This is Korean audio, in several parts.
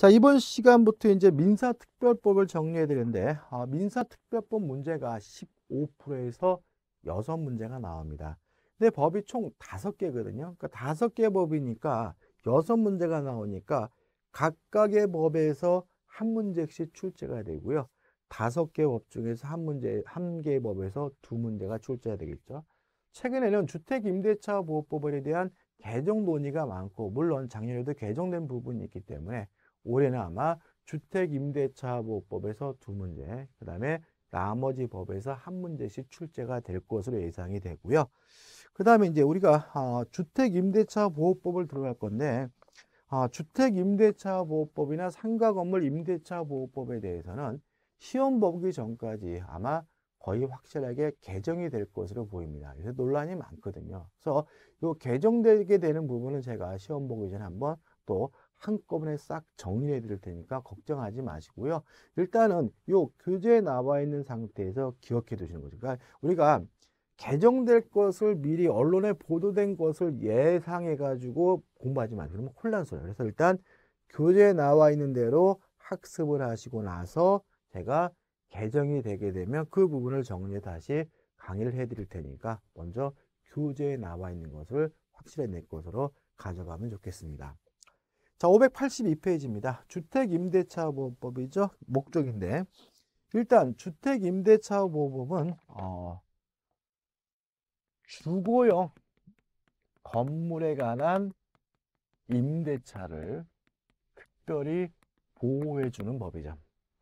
자 이번 시간부터 이제 민사특별법을 정리해 드리는데 아, 민사특별법 문제가 15%에서 6문제가 나옵니다. 근데 법이 총 5개거든요. 그러니까 5개 법이니까 6문제가 나오니까 각각의 법에서 한 문제씩 출제가 되고요. 5개 법 중에서 한 문제, 한 개의 법에서 두 문제가 출제가 되겠죠. 최근에는 주택임대차 보호법에 대한 개정 논의가 많고 물론 작년에도 개정된 부분이 있기 때문에 올해는 아마 주택임대차보호법에서 두 문제, 그 다음에 나머지 법에서 한 문제씩 출제가 될 것으로 예상이 되고요. 그 다음에 이제 우리가 어, 주택임대차보호법을 들어갈 건데 어, 주택임대차보호법이나 상가건물 임대차보호법에 대해서는 시험 보기 전까지 아마 거의 확실하게 개정이 될 것으로 보입니다. 그래서 논란이 많거든요. 그래서 이 개정되게 되는 부분은 제가 시험 보기 전에 한번 또 한꺼번에 싹 정리해 드릴 테니까 걱정하지 마시고요. 일단은 요 교재에 나와 있는 상태에서 기억해 두시는 거죠. 그러니까 우리가 개정될 것을 미리 언론에 보도된 것을 예상해 가지고 공부하지 마세요. 그러면 혼란스러워요. 그래서 일단 교재에 나와 있는 대로 학습을 하시고 나서 제가 개정이 되게 되면 그 부분을 정리해 다시 강의를 해 드릴 테니까 먼저 교재에 나와 있는 것을 확실히 내 것으로 가져가면 좋겠습니다. 자, 582페이지입니다. 주택임대차보호법이죠. 목적인데. 일단, 주택임대차보호법은, 어, 주거용 건물에 관한 임대차를 특별히 보호해주는 법이죠.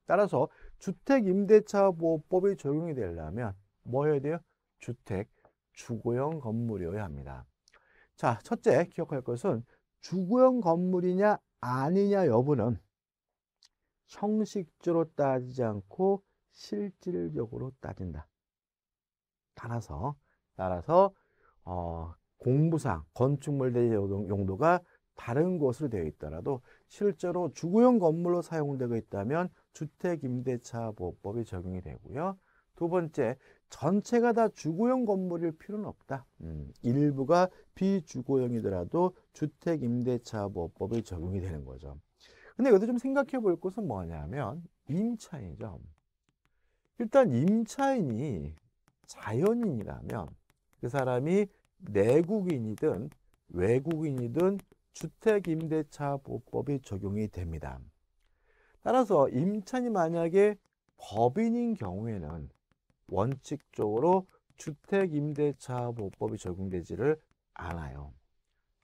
따라서, 주택임대차보호법이 적용이 되려면 뭐 해야 돼요? 주택, 주거용 건물이어야 합니다. 자, 첫째 기억할 것은 주거용 건물이냐 아니냐 여부는 형식적으로 따지지 않고 실질적으로 따진다. 따라서 따라서 어, 공부상 건축물 대지 용도가 다른 것으로 되어 있더라도 실제로 주거용 건물로 사용되고 있다면 주택임대차보호법이 적용이 되고요. 두 번째, 전체가 다 주거용 건물일 필요는 없다. 음, 일부가 비주거용이더라도 주택임대차보호법이 적용이 되는 거죠. 근데 여기서 좀 생각해 볼 것은 뭐냐면 임차인이죠. 일단 임차인이 자연인이라면 그 사람이 내국인이든 외국인이든 주택임대차보호법이 적용이 됩니다. 따라서 임차인이 만약에 법인인 경우에는 원칙적으로 주택임대차보호법이 적용되지를 않아요.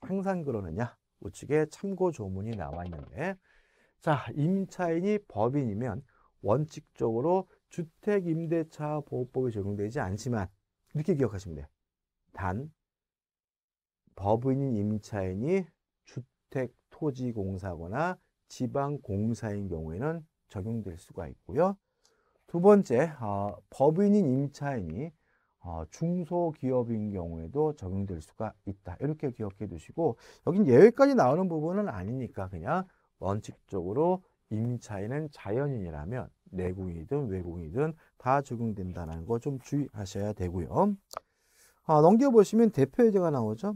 항상 그러느냐? 우측에 참고 조문이 나와 있는데 자 임차인이 법인이면 원칙적으로 주택임대차보호법이 적용되지 않지만 이렇게 기억하시면 돼요. 단 법인인 임차인이 주택토지공사거나 지방공사인 경우에는 적용될 수가 있고요. 두 번째, 어, 법인인 임차인이 어, 중소기업인 경우에도 적용될 수가 있다. 이렇게 기억해 두시고 여긴 예외까지 나오는 부분은 아니니까 그냥 원칙적으로 임차인은 자연인이라면 내국인이든 외국인이든 다 적용된다는 거 좀 주의하셔야 되고요. 아, 넘겨보시면 대표예제가 나오죠.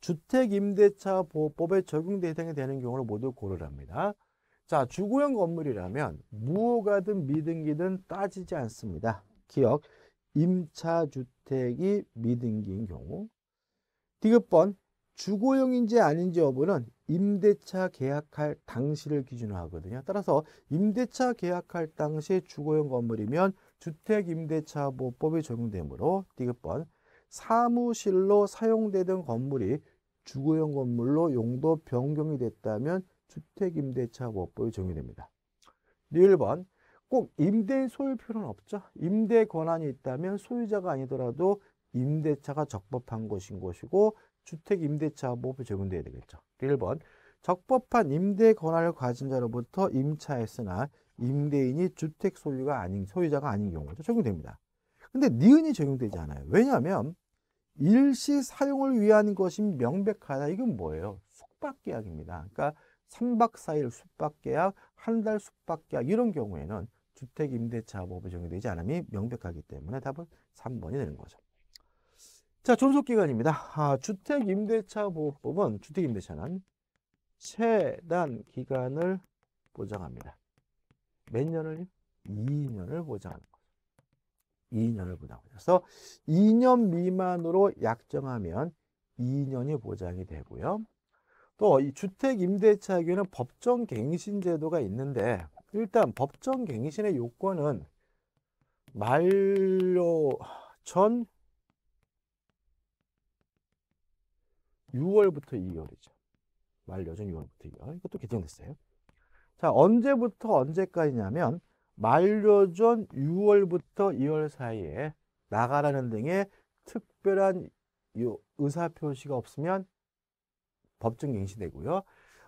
주택임대차보호법에 적용 대상이 되는 경우를 모두 고르랍니다. 자, 주거용 건물이라면 무호가든 미등기든 따지지 않습니다. 기억, 임차주택이 미등기인 경우 디귿번 주거용인지 아닌지 여부는 임대차 계약할 당시를 기준으로 하거든요. 따라서 임대차 계약할 당시 주거용 건물이면 주택임대차보호법이 적용되므로 디귿번 사무실로 사용되던 건물이 주거용 건물로 용도 변경이 됐다면 주택임대차 법법이 적용됩니다. 1번 꼭임대 소유 필요는 없죠. 임대 권한이 있다면 소유자가 아니더라도 임대차가 적법한 것인 것이고 주택임대차법이 적용돼야 되겠죠. 1번 적법한 임대 권한을 가진 자로부터 임차했으나 임대인이 주택 소유가 아닌 소유자가 아닌 경우도 적용됩니다. 근데 니은이 적용되지 않아요. 왜냐하면 일시 사용을 위한 것이 명백하다. 이건 뭐예요? 숙박계약입니다. 그러니까 3박 4일 숙박계약, 한 달 숙박계약 이런 경우에는 주택임대차업법이 적용되지 않음이 명백하기 때문에 답은 3번이 되는 거죠. 자, 존속기간입니다. 아, 주택임대차보호법은 주택임대차는 최단 기간을 보장합니다. 몇 년을? 2년을 보장하는 거죠. 2년을 보장하고 그래서 2년 미만으로 약정하면 2년이 보장이 되고요. 또이 주택 임대차에는 법정 갱신 제도가 있는데 일단 법정 갱신의 요건은 만료 전 6월부터 2월이죠. 만료 전 6월부터 2월. 이것도 개정됐어요. 자, 언제부터 언제까지냐면 만료 전 6월부터 2월 사이에 나가라는 등의 특별한 의사 표시가 없으면 법정 갱신되고요.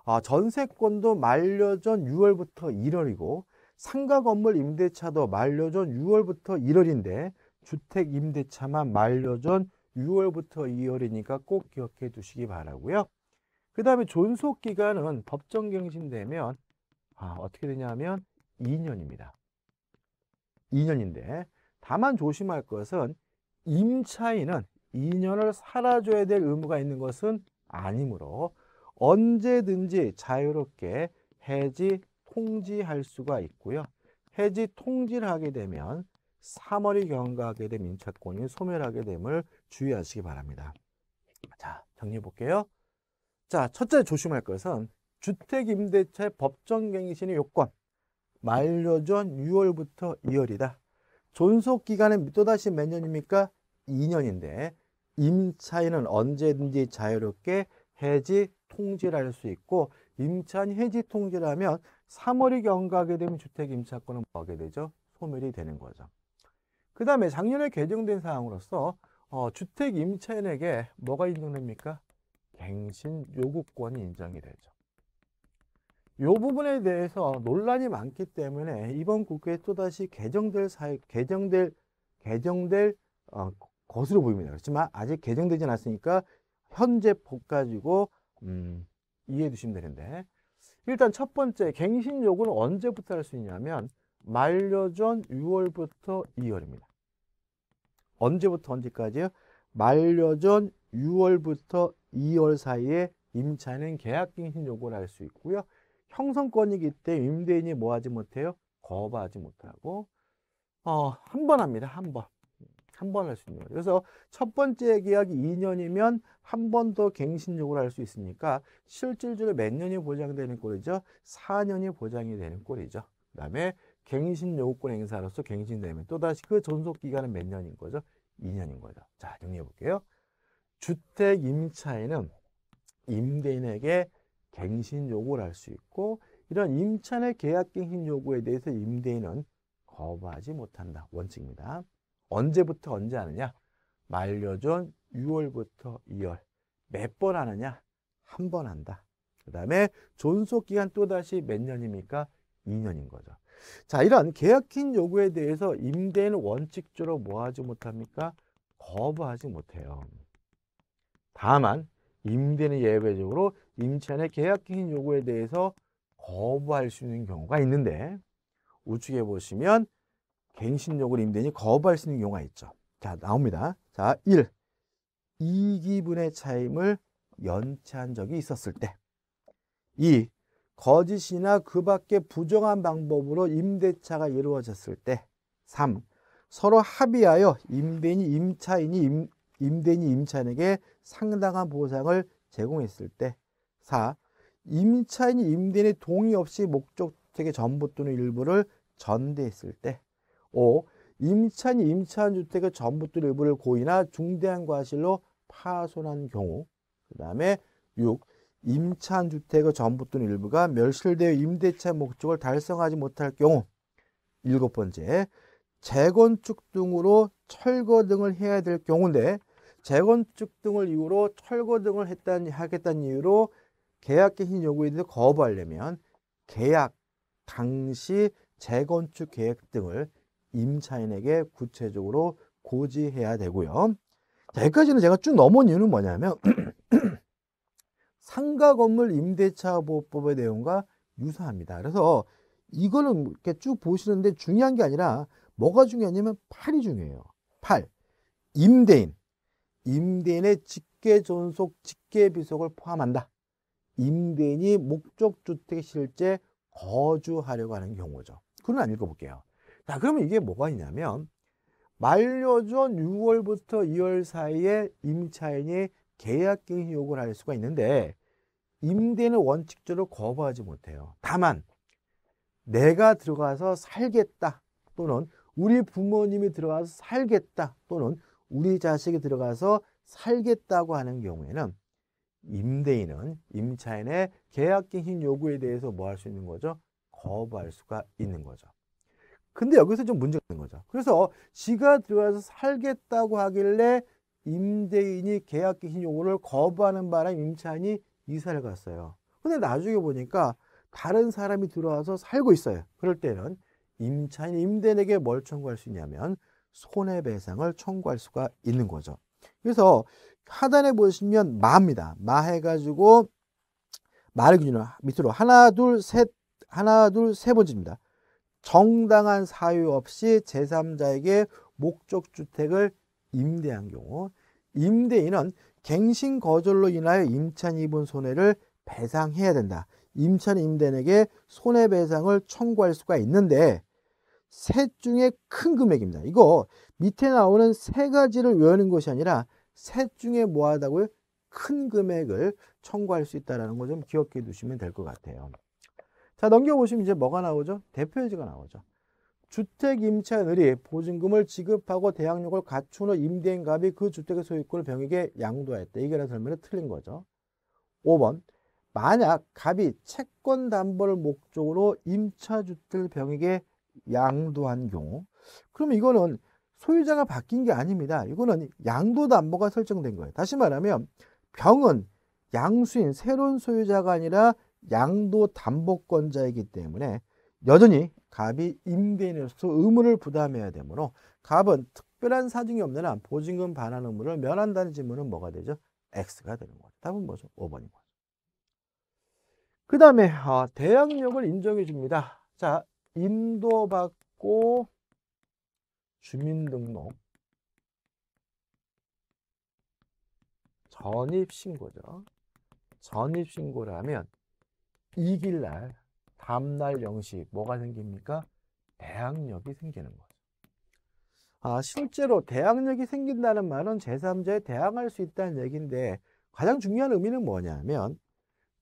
아, 전세권도 만료전 6월부터 1월이고 상가 건물 임대차도 만료전 6월부터 1월인데 주택 임대차만 만료전 6월부터 2월이니까 꼭 기억해 두시기 바라고요. 그 다음에 존속 기간은 법정 갱신되면 아, 어떻게 되냐면 2년입니다. 2년인데 다만 조심할 것은 임차인은 2년을 살아줘야 될 의무가 있는 것은 아니므로 언제든지 자유롭게 해지 통지할 수가 있고요. 해지 통지를 하게 되면 3월이 경과하게 된인차권이 소멸하게 됨을 주의하시기 바랍니다. 자, 정리해 볼게요. 자, 첫째 조심할 것은 주택임대차 의 법정갱신의 요건 만료전 6월부터 2월이다. 존속기간은 또다시 몇 년입니까? 2년인데 임차인은 언제든지 자유롭게 해지 통지를 할 수 있고 임차인 해지 통지를 하면 3월이 경과하게 되면 주택 임차권은 뭐하게 되죠? 소멸이 되는 거죠. 그 다음에 작년에 개정된 사항으로서 어, 주택 임차인에게 뭐가 인정됩니까? 갱신 요구권이 인정이 되죠. 이 부분에 대해서 논란이 많기 때문에 이번 국회에 또다시 개정될 사 개정될 개정될 어, 것으로 보입니다. 그렇지만 아직 개정되진 않았으니까 현재 법 가지고 음, 이해해 주시면 되는데 일단 첫 번째 갱신 요구는 언제부터 할 수 있냐면 만료전 6월부터 2월입니다. 언제부터 언제까지요? 만료전 6월부터 2월 사이에 임차는 계약갱신 요구를 할 수 있고요. 형성권이기 때문에 임대인이 뭐 하지 못해요? 거부하지 못하고 어, 한 번 합니다. 한 번. 한번할수 있는 거죠. 그래서 첫 번째 계약이 2년이면 한 번 더 갱신 요구를 할 수 있으니까 실질적으로 몇 년이 보장되는 꼴이죠? 4년이 보장이 되는 꼴이죠. 그 다음에 갱신 요구권 행사로서 갱신되면 또다시 그전속 기간은 몇 년인 거죠? 2년인 거죠. 자, 정리해 볼게요. 주택 임차인은 임대인에게 갱신 요구를 할 수 있고 이런 임차인의 계약 갱신 요구에 대해서 임대인은 거부하지 못한다. 원칙입니다. 언제부터 언제 하느냐? 말려준 6월부터 2월. 몇 번 하느냐? 한 번 한다. 그 다음에 존속 기간 또다시 몇 년입니까? 2년인 거죠. 자, 이런 계약인 요구에 대해서 임대인 원칙적으로 뭐 하지 못합니까? 거부하지 못해요. 다만 임대는 예외적으로 임차인의 계약기 요구에 대해서 거부할 수 있는 경우가 있는데 우측에 보시면 갱신욕을 임대인이 거부할 수 있는 경우가 있죠. 자, 나옵니다. 자, 1. 이기분의 차임을 연체한 적이 있었을 때. 2. 거짓이나 그밖에 부정한 방법으로 임대차가 이루어졌을 때. 3. 서로 합의하여 임대인이 임차인이 임, 임대인이 임차인에게 상당한 보상을 제공했을 때. 4. 임차인이 임대인의 동의 없이 목적택의 전부 또는 일부를 전대했을 때. 오 임차인 임차한 주택의 전부터 일부를 고의나 중대한 과실로 파손한 경우 그 다음에 육 임차한 주택의 전부 또 일부가 멸실되어 임대차 목적을 달성하지 못할 경우 일곱 번째 재건축 등으로 철거 등을 해야 될 경우인데 재건축 등을 이유로 철거 등을 했다 하겠다는 이유로 계약갱신 요구에 대해 서 거부하려면 계약 당시 재건축 계획 등을 임차인에게 구체적으로 고지해야 되고요. 자, 여기까지는 제가 쭉 넘어온 이유는 뭐냐면 상가 건물 임대차 보호법의 내용과 유사합니다. 그래서 이거는 이렇게 쭉 보시는데 중요한 게 아니라 뭐가 중요하냐면 팔이 중요해요. 팔 임대인. 임대인의 직계 존속, 직계 비속을 포함한다. 임대인이 목적 주택 실제 거주하려고 하는 경우죠. 그건 안 읽어볼게요. 자, 그러면 이게 뭐가 있냐면 만료전 6월부터 2월 사이에 임차인이 계약갱신 요구를 할 수가 있는데 임대는 원칙적으로 거부하지 못해요. 다만 내가 들어가서 살겠다 또는 우리 부모님이 들어가서 살겠다 또는 우리 자식이 들어가서 살겠다고 하는 경우에는 임대인은 임차인의 계약갱신 요구에 대해서 뭐 할 수 있는 거죠? 거부할 수가 있는 거죠. 근데 여기서 좀 문제가 된 거죠. 그래서 어, 지가 들어와서 살겠다고 하길래 임대인이 계약 기신 요구를 거부하는 바람에 임차인이 이사를 갔어요. 근데 나중에 보니까 다른 사람이 들어와서 살고 있어요. 그럴 때는 임차인 임대인에게 뭘 청구할 수 있냐면 손해배상을 청구할 수가 있는 거죠. 그래서 하단에 보시면 마입니다. 마 해가지고 마를 기준으로 밑으로 하나 둘 셋 하나 둘세 번째입니다. 정당한 사유 없이 제3자에게 목적 주택을 임대한 경우 임대인은 갱신 거절로 인하여 임차인 입은 손해를 배상해야 된다. 임차인 임대인에게 손해배상을 청구할 수가 있는데 셋 중에 큰 금액입니다. 이거 밑에 나오는 세 가지를 외우는 것이 아니라 셋 중에 뭐하다고요? 큰 금액을 청구할 수 있다는 라 거좀 기억해 두시면 될 것 같아요. 자 넘겨보시면 이제 뭐가 나오죠? 대표이지가 나오죠. 주택 임차인들이 보증금을 지급하고 대항력을 갖춘 후 임대인갑이 그 주택의 소유권을 병에게 양도했다. 이게 설명이 틀린 거죠. 5번 만약 갑이 채권 담보를 목적으로 임차주택 을병에게 양도한 경우 그러면 이거는 소유자가 바뀐 게 아닙니다. 이거는 양도 담보가 설정된 거예요. 다시 말하면 병은 양수인 새로운 소유자가 아니라 양도 담보권자이기 때문에 여전히 갑이 임대인으로서 의무를 부담해야 되므로 갑은 특별한 사정이 없는 한 보증금 반환 의무를 면한다는 질문은 뭐가 되죠? X가 되는 거죠. 답은 뭐죠? 5번인 거죠. 그 다음에 어, 아, 대항력을 인정해 줍니다. 자, 인도받고 주민등록 전입신고죠. 전입신고라면 이길 날, 다음날 0시 뭐가 생깁니까? 대항력이 생기는 거죠. 아, 실제로 대항력이 생긴다는 말은 제3자에 대항할 수 있다는 얘기인데 가장 중요한 의미는 뭐냐면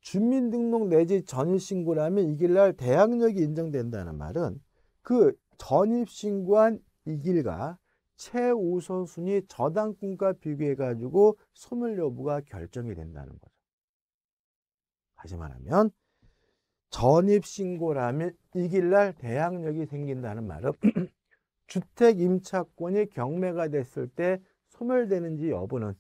주민등록 내지 전입신고라면 이길 날 대항력이 인정된다는 말은 그 전입신고한 이길과 최우선순위 저당권과 비교해가지고 소멸 여부가 결정이 된다는 거죠. 다시 말하면 전입신고라면 이길날 대항력이 생긴다는 말은 주택 임차권이 경매가 됐을 때 소멸되는지 여부는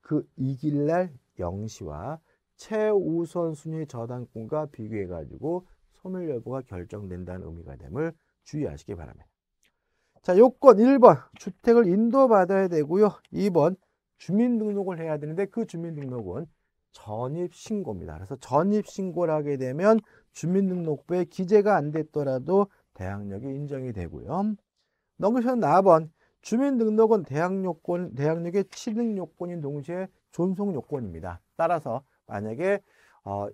그 이길날 영시와 최우선순위 저당권과 비교해 가지고 소멸 여부가 결정된다는 의미가 됨을 주의하시기 바랍니다. 자, 요건 1번 주택을 인도받아야 되고요. 2번 주민등록을 해야 되는데 그 주민등록은 전입신고입니다. 그래서 전입신고를 하게 되면 주민등록부에 기재가 안 됐더라도 대항력이 인정이 되고요. 넘겨선 4번 주민등록은 대항요건, 대항력의 취득요건인 동시에 존속요건입니다. 따라서 만약에 어,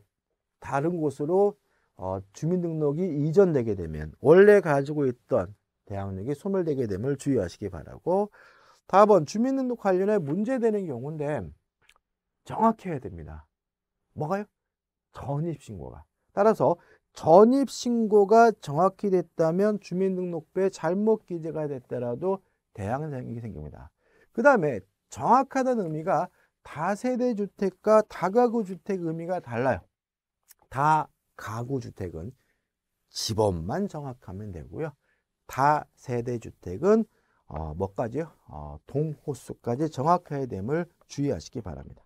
다른 곳으로 어, 주민등록이 이전되게 되면 원래 가지고 있던 대항력이 소멸되게 됨을 주의하시기 바라고 4번 주민등록 관련해 문제되는 경우인데 정확해야 됩니다. 뭐가요? 전입신고가. 따라서 전입 신고가 정확히 됐다면 주민등록부에 잘못 기재가 됐더라도 대항력이 생깁니다. 그 다음에 정확하다는 의미가 다세대 주택과 다가구 주택 의미가 달라요. 다가구 주택은 집업만 정확하면 되고요. 다세대 주택은 어, 뭐까지요? 어, 동호수까지 정확해야 됨을 주의하시기 바랍니다.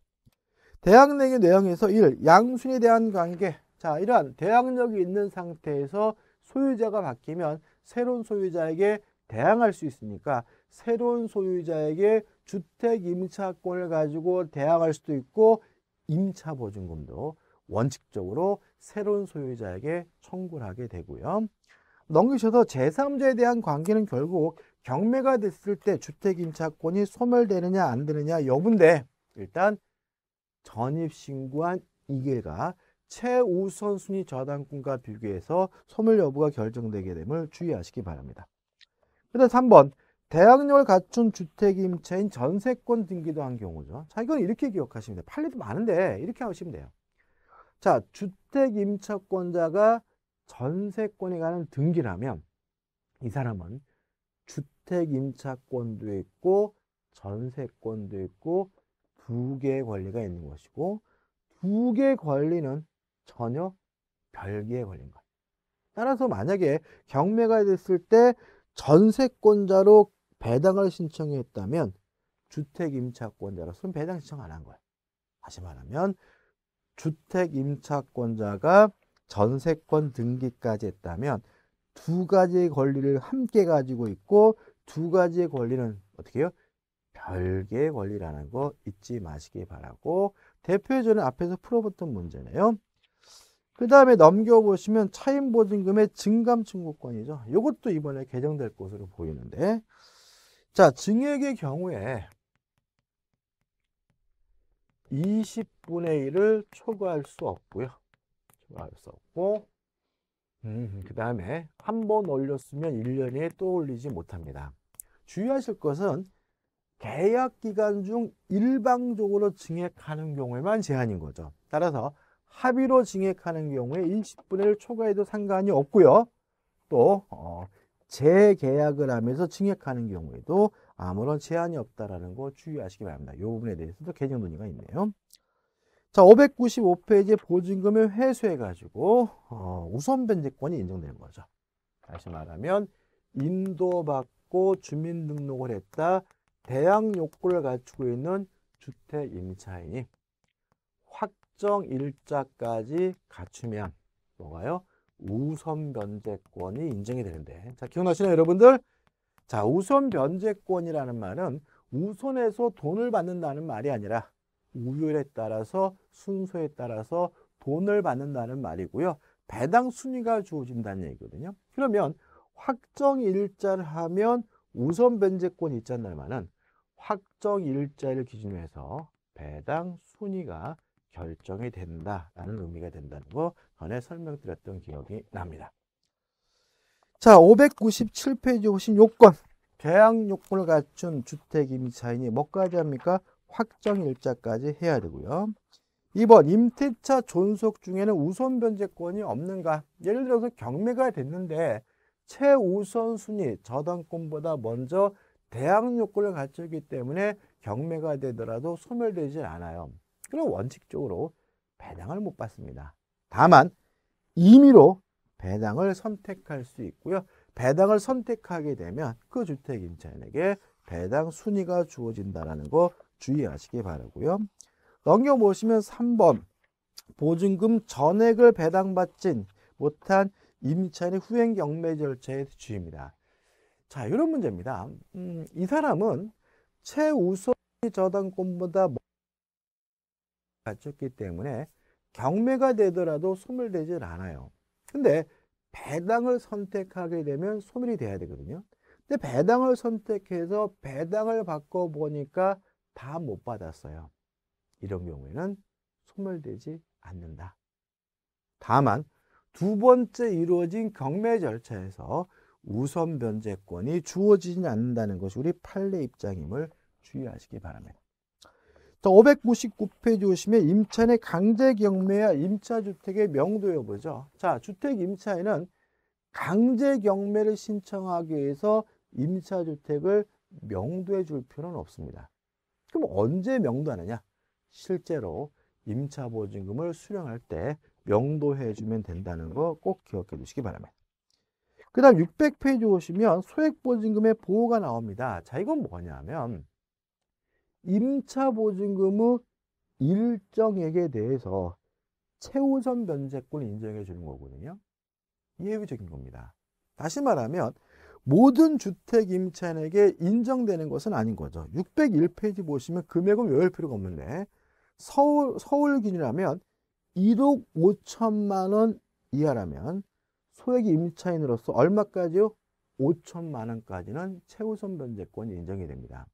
대항력의 내용에서 1. 양순에 대한 관계 자, 이러한 대항력이 있는 상태에서 소유자가 바뀌면 새로운 소유자에게 대항할 수 있으니까 새로운 소유자에게 주택 임차권을 가지고 대항할 수도 있고 임차 보증금도 원칙적으로 새로운 소유자에게 청구를 하게 되고요. 넘기셔서 제3자에 대한 관계는 결국 경매가 됐을 때 주택 임차권이 소멸되느냐 안 되느냐 여부인데 일단 전입 신고한 2개가 최우선 순위 저당권과 비교해서 소멸 여부가 결정되게 됨을 주의하시기 바랍니다. 그다음 3번 대항력을 갖춘 주택임차인 전세권 등기도 한 경우죠. 자, 이건 이렇게 기억하시면 돼요. 판례도 많은데 이렇게 하시면 돼요. 자, 주택임차권자가 전세권에 관한 등기라면 이 사람은 주택임차권도 있고 전세권도 있고 두 개의 권리가 있는 것이고 두 개의 권리는 전혀 별개에 걸린 거예요. 따라서 만약에 경매가 됐을 때 전세권자로 배당을 신청했다면 주택임차권자로서는 배당 신청 안 한 거예요. 다시 말하면 주택임차권자가 전세권 등기까지 했다면 두 가지의 권리를 함께 가지고 있고 두 가지의 권리는 어떻게 해요? 별개의 권리라는 거 잊지 마시기 바라고 대표적으 앞에서 풀어봤던 문제네요. 그 다음에 넘겨보시면 차임보증금의 증감증고권이죠 이것도 이번에 개정될 것으로 보이는데 자 증액의 경우에 20분의 1을 초과할 수 없고요. 초과할 수 없고 음, 그 다음에 한 번 올렸으면 1년에 또 올리지 못합니다. 주의하실 것은 계약 기간 중 일방적으로 증액하는 경우에만 제한인 거죠. 따라서 합의로 증액하는 경우에 1십분의1 초과해도 상관이 없고요. 또 어, 재계약을 하면서 증액하는 경우에도 아무런 제한이 없다라는 거 주의하시기 바랍니다. 이 부분에 대해서도 개정 논의가 있네요. 자, 595페이지에 보증금을 회수해가지고 어, 우선 변제권이 인정되는 거죠. 다시 말하면 인도받고 주민등록을 했다. 대항 욕구를 갖추고 있는 주택 임차인이 특정 일자까지 갖추면 뭐가요? 우선 변제권이 인정이 되는데 자 기억나시나요 여러분들? 자 우선 변제권이라는 말은 우선해서 돈을 받는다는 말이 아니라 우율에 따라서 순서에 따라서 돈을 받는다는 말이고요. 배당 순위가 주어진다는 얘기거든요. 그러면 확정 일자를 하면 우선 변제권이 있지 않나은 확정 일자를 기준으로 해서 배당 순위가 결정이 된다라는 의미가 된다는 거 전에 설명드렸던 기억이 납니다. 자, 597페이지 보시 요건. 계약 요건을 갖춘 주택임차인이 뭐까지 합니까? 확정일자까지 해야 되고요. 2번 임대차 존속 중에는 우선 변제권이 없는가? 예를 들어서 경매가 됐는데 최우선 순위 저당권보다 먼저 대항 요건을 갖추기 때문에 경매가 되더라도 소멸되지 않아요. 그런 원칙적으로 배당을 못 받습니다. 다만 임의로 배당을 선택할 수 있고요. 배당을 선택하게 되면 그 주택임차인에게 배당 순위가 주어진다는거 주의하시기 바라고요. 넘겨보시면 3번 보증금 전액을 배당받진 못한 임차인의 후행 경매 절차에 주입니다. 의자 이런 문제입니다. 음, 이 사람은 최우선 저당권보다 갖췄기 때문에 경매가 되더라도 소멸되질 않아요. 근데 배당을 선택하게 되면 소멸이 돼야 되거든요. 근데 배당을 선택해서 배당을 바꿔 보니까 다 못 받았어요. 이런 경우에는 소멸되지 않는다. 다만 두 번째 이루어진 경매 절차에서 우선 변제권이 주어지지 않는다는 것이 우리 판례 입장임을 주의하시기 바랍니다. 자, 599페이지 오시면 임차인의 강제 경매와 임차주택의 명도여 보죠. 자, 주택 임차인은 강제 경매를 신청하기 위해서 임차주택을 명도해 줄 필요는 없습니다. 그럼 언제 명도하느냐? 실제로 임차보증금을 수령할 때 명도해 주면 된다는 거 꼭 기억해 두시기 바랍니다. 그 다음 600페이지 오시면 소액보증금의 보호가 나옵니다. 자, 이건 뭐냐면 임차보증금의 일정액에 대해서 최우선 면제권을 인정해 주는 거거든요. 예외적인 겁니다. 다시 말하면 모든 주택 임차인에게 인정되는 것은 아닌 거죠. 601페이지 보시면 금액은 외울 필요가 없는데 서울, 서울 기준이라면 1억 5천만 원 이하라면 소액 임차인으로서 얼마까지요? 5천만 원까지는 최우선 변제권이 인정이 됩니다.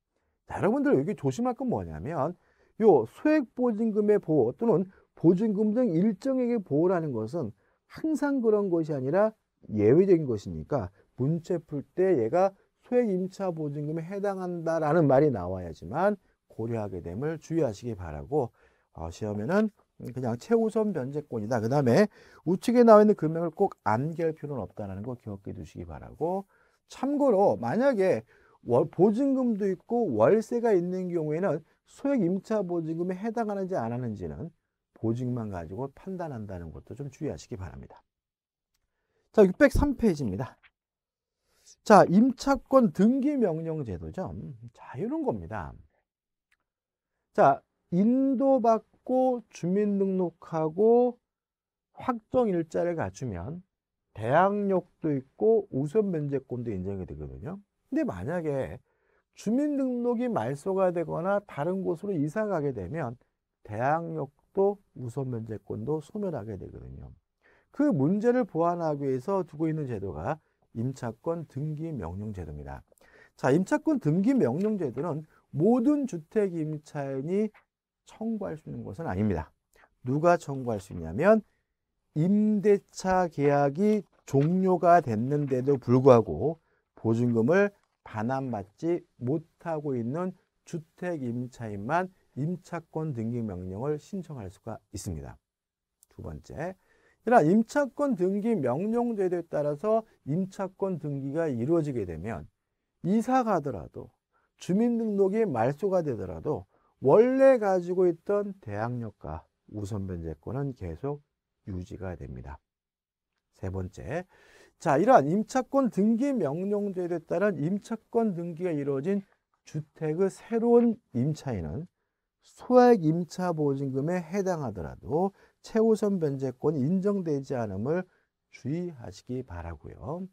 자, 여러분들 여기 조심할 건 뭐냐면 이 소액보증금의 보호 또는 보증금 등 일정액의 보호라는 것은 항상 그런 것이 아니라 예외적인 것이니까 문제 풀 때 얘가 소액 임차 보증금에 해당한다라는 말이 나와야지만 고려하게 됨을 주의하시기 바라고 어, 시험에는 그냥 최우선 변제권이다. 그 다음에 우측에 나와 있는 금액을 꼭 암기할 필요는 없다는 거 기억해 두시기 바라고 참고로 만약에 보증금도 있고 월세가 있는 경우에는 소액 임차 보증금에 해당하는지 안 하는지는 보증만 가지고 판단한다는 것도 좀 주의하시기 바랍니다. 자, 603페이지입니다. 자, 임차권 등기 명령 제도죠. 음, 자, 이런 겁니다. 자, 인도받고 주민등록하고 확정 일자를 갖추면 대항력도 있고 우선 면제권도 인정이 되거든요. 근데 만약에 주민등록이 말소가 되거나 다른 곳으로 이사 가게 되면 대항력도 우선 면제권도 소멸하게 되거든요. 그 문제를 보완하기 위해서 두고 있는 제도가 임차권 등기 명령 제도입니다. 자, 임차권 등기 명령 제도는 모든 주택 임차인이 청구할 수 있는 것은 아닙니다. 누가 청구할 수 있냐면 임대차 계약이 종료가 됐는데도 불구하고 보증금을 반환받지 못하고 있는 주택 임차인만 임차권 등기 명령을 신청할 수가 있습니다. 두 번째, 이러 임차권 등기 명령제도에 따라서 임차권 등기가 이루어지게 되면 이사 가더라도 주민등록이 말소가 되더라도 원래 가지고 있던 대항력과 우선변제권은 계속 유지가 됩니다. 세 번째, 자, 이러한 임차권 등기 명령제에 따른 임차권 등기가 이루어진 주택의 새로운 임차인은 소액 임차 보증금에 해당하더라도 최우선 변제권 인정되지 않음을 주의하시기 바라고요.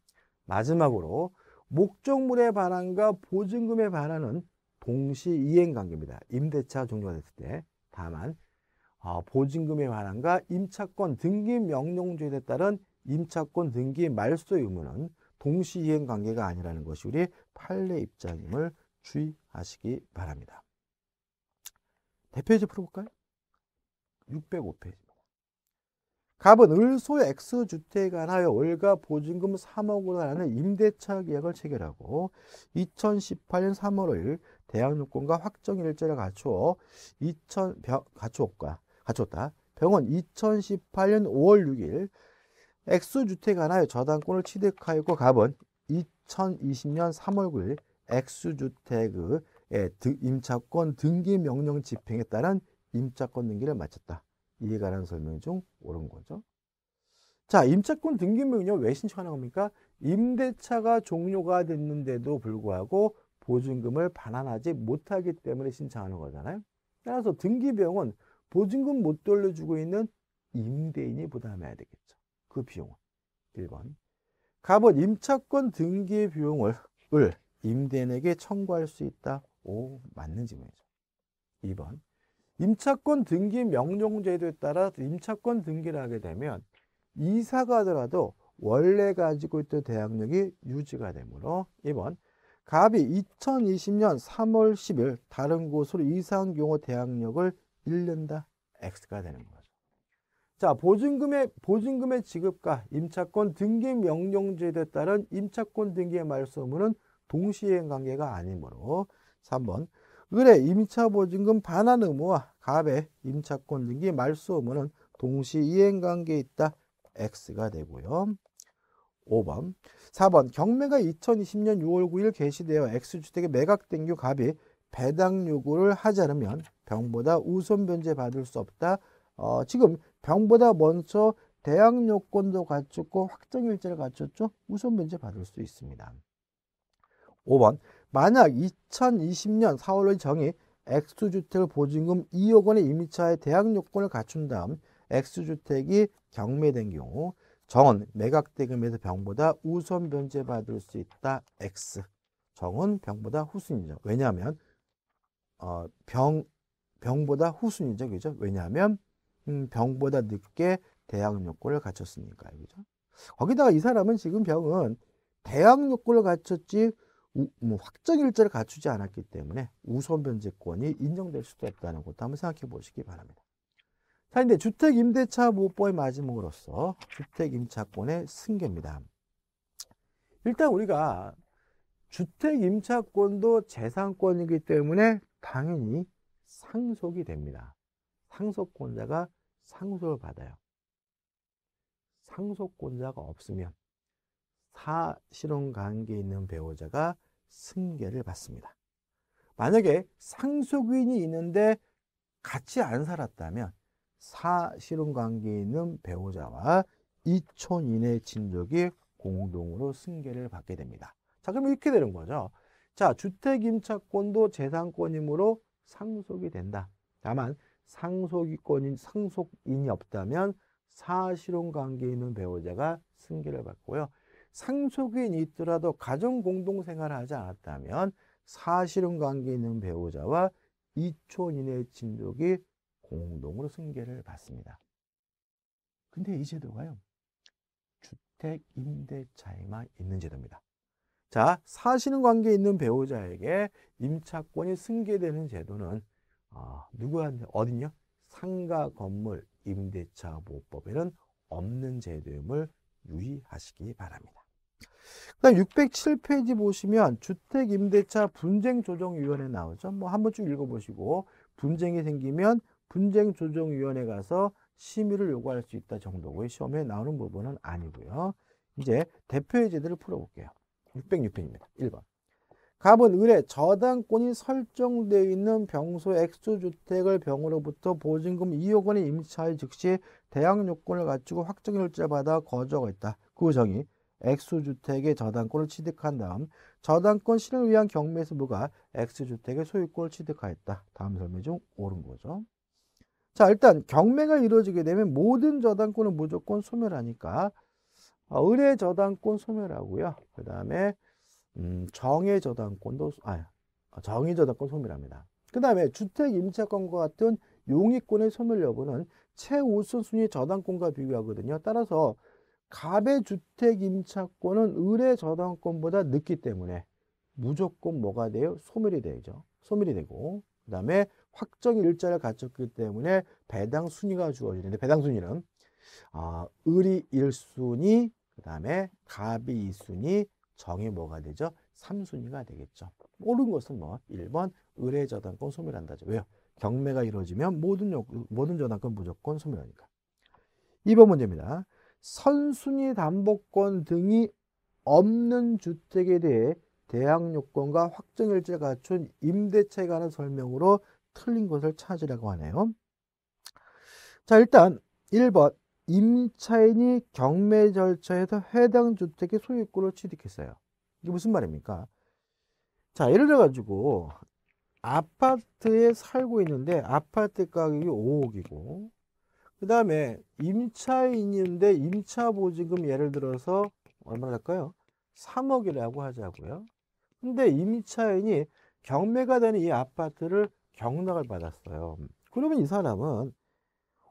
마지막으로 목적물의 반환과 보증금의 반환은 동시 이행관계입니다. 임대차 종료가 됐을 때 다만 어, 보증금의 반환과 임차권 등기 명령제에 따른 임차권 등기 말소의 의무는 동시 이행 관계가 아니라는 것이 우리 판례 입장임을 주의하시기 바랍니다. 대표지 풀어볼까요? 605페이지입니다. 갑은 을소 X주택에 관하여 월가 보증금 3억으로 하는 임대차 계약을 체결하고 2018년 3월 5일 대항요건과 확정일자를 갖추어 2000, 병, 갖추었다. 병원 2018년 5월 6일 엑스주택 하나의 저당권을 취득하였고 갑은 2020년 3월 9일 엑스주택의 임차권 등기 명령 집행에 따른 임차권 등기를 마쳤다. 이에 관한 설명 중 옳은 거죠. 자, 임차권 등기 명령 왜 신청하는 겁니까? 임대차가 종료가 됐는데도 불구하고 보증금을 반환하지 못하기 때문에 신청하는 거잖아요. 따라서 등기병은 보증금 못 돌려주고 있는 임대인이 부담해야 되겠죠. 그 비용은 1번 갑은 임차권 등기의 비용을 임대인에게 청구할 수 있다. 오 맞는 질문이죠. 2번 임차권 등기 명령제도에 따라 임차권 등기를 하게 되면 이사가 하더라도 원래 가지고 있던 대항력이 유지가 되므로 2번 갑이 2020년 3월 10일 다른 곳으로 이사한 경우 대항력을 잃는다. X가 되는 거예요. 자, 보증금의 보증금의 지급과 임차권 등기 명령제에 따른 임차권 등기의 말소문은 동시행 관계가 아니므로 3번 을의 임차 보증금 반환 의무와 갑의 임차권 등기 말소 문은 동시 이행 관계에 있다. X가 되고요. 5번. 4번. 경매가 2020년 6월 9일 개시되어 X주택의 매각등규 갑이 배당 요구를 하지 않으면 병보다 우선 변제 받을 수 없다. 어, 지금 병보다 먼저 대항 요건도 갖췄고 확정일자를 갖췄죠. 우선 면제 받을 수 있습니다. 5번 만약 2020년 4월의 정이 X주택 보증금 2억 원의 임차의 대항 요건을 갖춘 다음 X주택이 경매된 경우 정은 매각대금에서 병보다 우선 변제받을 수 있다. X. 정은 병보다 후순위죠. 왜냐하면 어, 병, 병보다 후순위죠. 그죠? 왜냐하면 음, 병보다 늦게 대항 요건을 갖췄으니까 그죠? 거기다가 이 사람은 지금 병은 대항 요건을 갖췄지 우, 뭐 확정 일자를 갖추지 않았기 때문에 우선 변제권이 인정될 수도 있다는 것도 한번 생각해 보시기 바랍니다. 자, 근데 주택 임대차 보호법의 마지막으로서 주택 임차권의 승계입니다. 일단 우리가 주택 임차권도 재산권이기 때문에 당연히 상속이 됩니다. 상속권자가 상속을 받아요. 상속권자가 없으면 사실혼 관계에 있는 배우자가 승계를 받습니다. 만약에 상속인이 있는데 같이 안 살았다면 사실혼 관계에 있는 배우자와 이촌인의 친족이 공동으로 승계를 받게 됩니다. 자, 그럼 이렇게 되는 거죠. 자, 주택임차권도 재산권이므로 상속이 된다. 다만 상속이권인 상속인이 없다면 사실혼 관계에 있는 배우자가 승계를 받고요. 상속인이 있더라도 가정 공동생활을 하지 않았다면 사실혼 관계에 있는 배우자와 2촌 이내의 친족이 공동으로 승계를 받습니다. 근데 이 제도가요. 주택 임대차에만 있는 제도입니다. 자, 사실혼 관계에 있는 배우자에게 임차권이 승계되는 제도는 아, 누구한테 어딨냐? 상가 건물 임대차 보호법에는 없는 제도임을 유의하시기 바랍니다. 그다음 607페이지 보시면 주택 임대차 분쟁 조정 위원회 나오죠. 뭐 한번 쭉 읽어 보시고 분쟁이 생기면 분쟁 조정 위원회 가서 심의를 요구할 수 있다 정도고요. 시험에 나오는 부분은 아니고요. 이제 대표의 제도를 풀어 볼게요. 606페이지입니다. 1번. 갑은 을의 저당권이 설정되어 있는 병소 액수주택을 병으로부터 보증금 2억 원의 임차에 즉시 대항 요건을 갖추고 확정일자 받아 거주하고 있다. 그 정의 액수주택의 저당권을 취득한 다음 저당권 실현을 위한 경매에서 부가 액수주택의 소유권을 취득하였다. 다음 설명 중 옳은 거죠. 자 일단 경매가 이루어지게 되면 모든 저당권은 무조건 소멸하니까 을의 어, 저당권 소멸하고요. 그 다음에 음, 정해저당권도 아, 아 정의저당권 소멸합니다. 그 다음에 주택 임차권과 같은 용의권의 소멸 여부는 최우선 순위 저당권과 비교하거든요. 따라서 갑의 주택 임차권은 을의 저당권보다 늦기 때문에 무조건 뭐가 돼요? 소멸이 되죠. 소멸이 되고 그 다음에 확정 일자를 갖췄기 때문에 배당 순위가 주어지는데 배당 순위는 아, 을이 일순위그 다음에 갑이 이순위 정이 뭐가 되죠? 3순위가 되겠죠. 옳은 것은 뭐 1번 의뢰 저당권 소멸한다죠. 왜요? 경매가 이루어지면 모든 요, 모든 저당권 무조건 소멸하니까. 2번 문제입니다. 선순위 담보권 등이 없는 주택에 대해 대항 요건과 확정일제 갖춘 임대차에 관한 설명으로 틀린 것을 찾으라고 하네요. 자, 일단 1번 임차인이 경매 절차에서 해당 주택의 소유권을 취득했어요. 이게 무슨 말입니까? 자, 예를 들어 가지고 아파트에 살고 있는데 아파트 가격이 5억이고 그 다음에 임차인인데 임차 보증금 예를 들어서 얼마나 될까요 3억이라고 하자고요. 근데 임차인이 경매가 되는 이 아파트를 경락을 받았어요. 그러면 이 사람은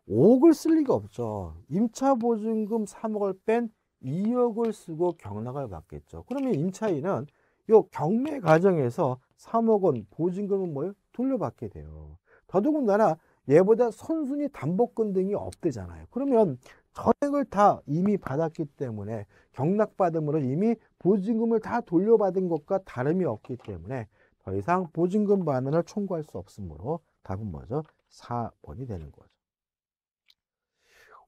5억을 쓸 리가 없죠. 임차 보증금 3억을 뺀 2억을 쓰고 경락을 받겠죠. 그러면 임차인은 이 경매 과정에서 3억 원 보증금은 뭘 돌려받게 돼요. 더더군다나 얘보다 선순위 담보권 등이 없대잖아요. 그러면 전액을 다 이미 받았기 때문에 경락받음으로 이미 보증금을 다 돌려받은 것과 다름이 없기 때문에 더 이상 보증금 반환을 청구할 수 없으므로 답은 뭐죠? 4번이 되는 거죠.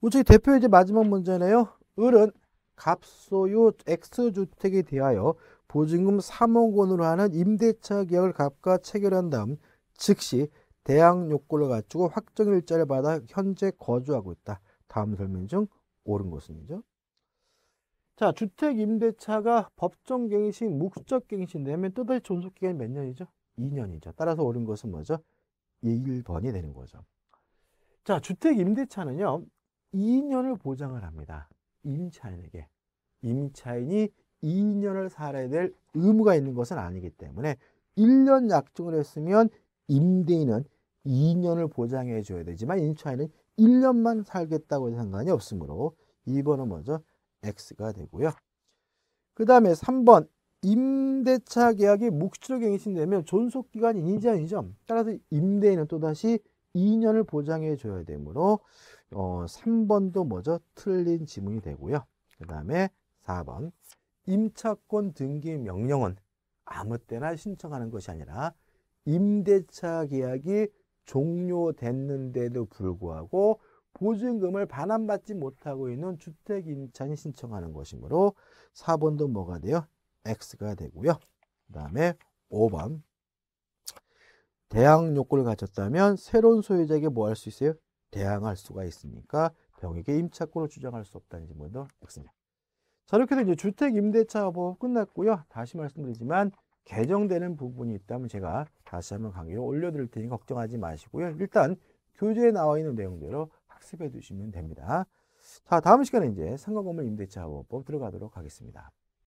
우측이 대표의 이제 마지막 문제네요. 을은 갑소유 X주택에 대하여 보증금 3억 원으로 하는 임대차 계약을 갑과 체결한 다음 즉시 대항 요건을 갖추고 확정일자를 받아 현재 거주하고 있다. 다음 설명 중 옳은 것은이죠. 자, 주택 임대차가 법정 갱신, 목적 갱신인면 또다시 존속 기간이 몇 년이죠? 2년이죠. 따라서 옳은 것은 뭐죠? 1번이 되는 거죠. 자, 주택 임대차는요. 2년을 보장을 합니다. 임차인에게. 임차인이 2년을 살아야 될 의무가 있는 것은 아니기 때문에 1년 약정을 했으면 임대인은 2년을 보장해 줘야 되지만 임차인은 1년만 살겠다고 해서 상관이 없으므로 2번은 먼저 X가 되고요. 그 다음에 3번 임대차 계약이 묵시로 갱신되면 존속기간이 2년 이점 따라서 임대인은 또다시 2년을 보장해 줘야 되므로 어, 3번도 뭐죠? 틀린 지문이 되고요. 그 다음에 4번 임차권 등기 명령은 아무 때나 신청하는 것이 아니라 임대차 계약이 종료됐는데도 불구하고 보증금을 반환받지 못하고 있는 주택임차인 이 신청하는 것이므로 4번도 뭐가 돼요? X가 되고요. 그 다음에 5번 대항 요건을 가졌다면 새로운 소유자에게 뭐 할 수 있어요? 대항할 수가 있으니까 병에게 임차권을 주장할 수 없다는 질문도 있습니다자 이렇게 해서 이제 주택임대차법 끝났고요. 다시 말씀드리지만 개정되는 부분이 있다면 제가 다시 한번 강의로 올려드릴 테니 걱정하지 마시고요. 일단 교재에 나와 있는 내용대로 학습해 두시면 됩니다. 자 다음 시간에 이제 상가건물 임대차 보호법 들어가도록 하겠습니다.